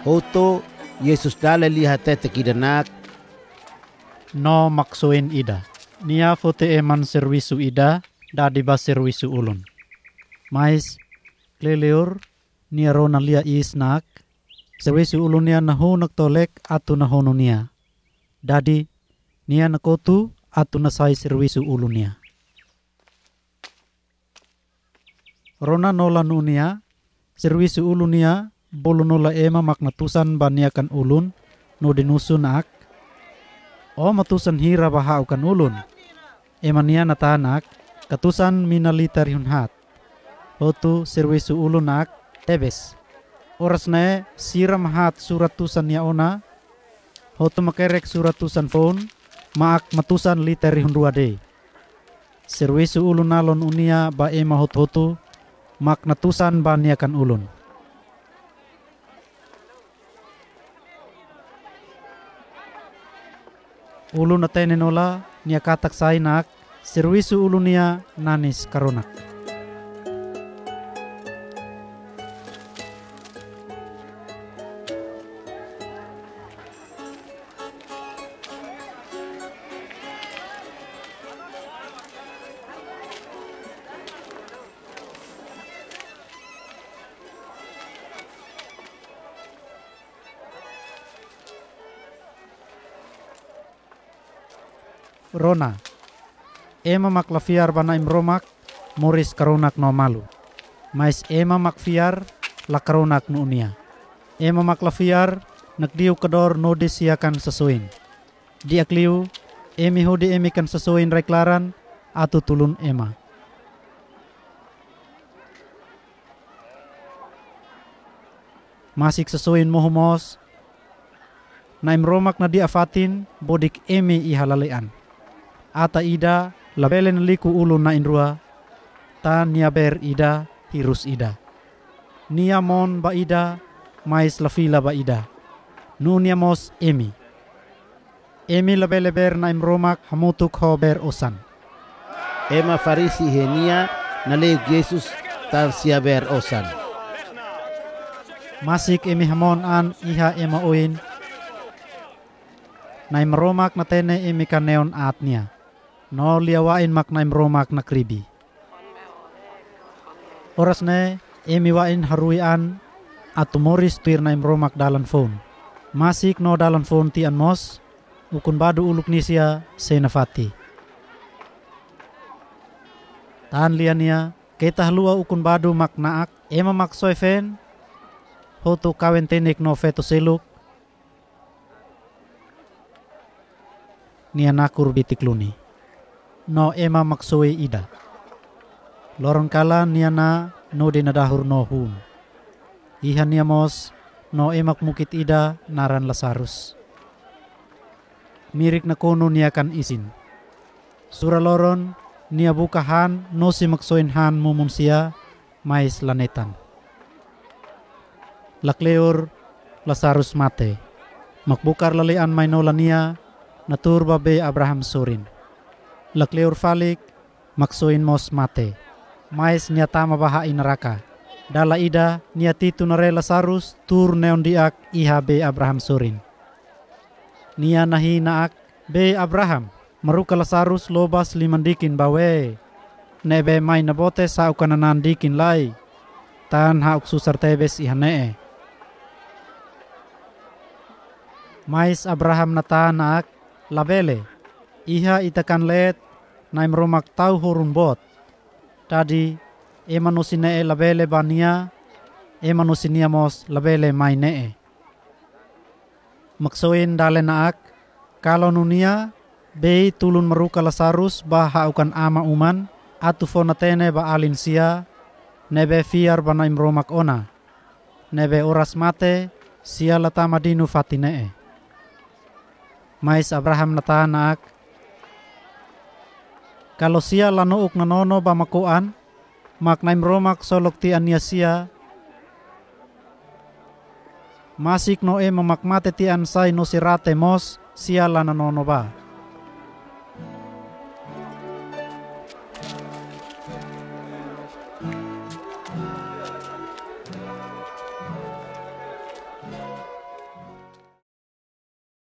Hoto Yesus dale lihat tete kidenak. No maksuin ida. Nia fote eman servisu ida dadi servisu ulun. Mais kleleur nia rona lia isnak. Servisu ulun nia nahu nak tolek atu nahono nia. Dadi nia nakotu atu nasai servisu ulun nia. Rona nolan nunia, servisu ulunia bolonola ema makna tusan baniakan ulun no dinusun ak o matusan hira bahaukan ulun ema niana tanak katusan minalitar hunhat otu serwisu ulun ak tebes orasne siram hat surat tusan ona. hotu makerek surat tusan phone maak matusan literi hunruade serwisu ulun alon unia ba ema hot hotu makna tusan baniakan ulun Ulu natai nenola nia katak serwisu ulu nanis karunak. rona ema mak bana im romak moris karunak no malu mais ema mak fiar la karunak no unia ema mak la kedor no disiakan sesuin diakliu, emi hudi emi kan sesuin reklaran atau tulun ema masik sesuin mohumos naim romak nadi afatin bodik emi ihalalean ata ida labelen liku ulun na inrua ta nia ber ida hirus ida nia mon ba ida mais lafila ba ida nu nia mos emi emi labele ber na imromak hamutuk ho ber osan ema farisi henia na le yesus tar sia ber osan masik emi hamon an iha ema oin na imromak na tene emi kaneon atnia no liawain makna imro mak kribi. oras ne emi wain harui an moris tuir na imro mak dalan phone masik no dalan phone ti an mos ukun badu uluk nisia senafati tan liania kita lua ukun badu maknaak ema mak fen hotu kawen tenek no feto seluk bitik luni no ema maksoe ida. Lorong kala niana no dinadahur no hun. Iha niamos no emak mukit ida naran lasarus. Mirik na kono niakan izin. Sura loron nia bukahan no si maksoin han mumunsia mais lanetan. Lakleur lasarus mate. Makbukar lalian mainolania natur babe be Abraham Surin lekleur falik maksuin mos mate. Mais nyata mabaha neraka. Dala ida niati tunare lasarus tur neon diak IHB Abraham Surin. Nia nahi naak be Abraham meruka lasarus lobas limandikin bawe. Nebe mai nabote sa ukananan dikin lai. Tan hauk bes tebes ihanee. Mais Abraham nata naak labele iha itakan let naim romak tau horun bot tadi e manusine e labele bania e manusine mos labele maine e maksoin dale naak kalonunia, nunia tulun meru kalasarus ba haukan ama uman atu fonatene ba alin sia nebe fiar ba naim romak ona nebe oras mate sia madinu fatine e mais abraham naak. Kalau sia lanouk nanono mak maknaim romak solok ti sia Masik noe memakmate ti ansai no sirate mos sia nono ba.